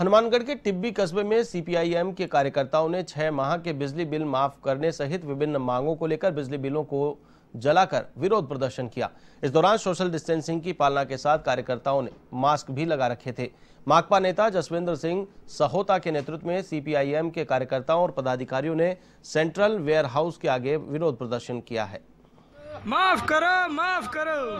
हनुमानगढ़ के टिब्बी कस्बे में सीपीआईएम के कार्यकर्ताओं ने छह माह के बिजली बिल माफ करने सहित विभिन्न मांगों को लेकर बिजली बिलों को जलाकर विरोध प्रदर्शन किया इस दौरान सोशल डिस्टेंसिंग की पालना के साथ कार्यकर्ताओं ने मास्क भी लगा रखे थे माकपा नेता जसविंदर सिंह सहोता के नेतृत्व में सीपीआईएम के कार्यकर्ताओं और पदाधिकारियों ने सेंट्रल वेयर हाउस के आगे विरोध प्रदर्शन किया है माफ करो माफ करो